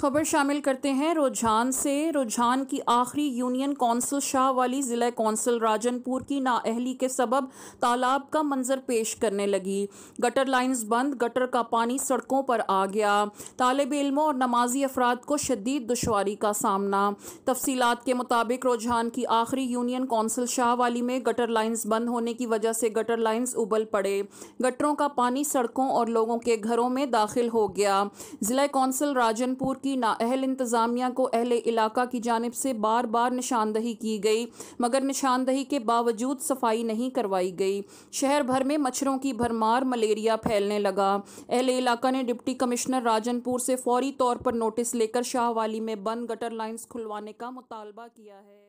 खबर शामिल करते हैं रुझान से रुझान की आखिरी यूनियन कौंसिल शाह वाली ज़िला कौंसिल राजनपुर की नाअहली के सबब तालाब का मंजर पेश करने लगी गटर लाइंस बंद गटर का पानी सड़कों पर आ गया तालब इलमों और नमाजी अफराद को शदीद दुशारी का सामना तफसीलात के मुताबिक रुझान की आखिरी यूनियन कौंसिल शाह वाली में गटर लाइन्स बंद होने की वजह से गटर लाइन्स उबल पड़े गटरों का पानी सड़कों और लोगों के घरों में दाखिल हो गया ज़िला कौंसिल राजनपुर की कि नाअहल इंतज़ामिया को अहल इलाका की जानब से बार बार निशानदही की गई मगर निशानदही के बावजूद सफाई नहीं करवाई गई शहर भर में मच्छरों की भरमार मलेरिया फैलने लगा अहल इलाका ने डिप्टी कमिश्नर राजनपुर से फौरी तौर पर नोटिस लेकर शाहवाली में बंद गटर लाइन्स खुलवाने का मुतालबा किया है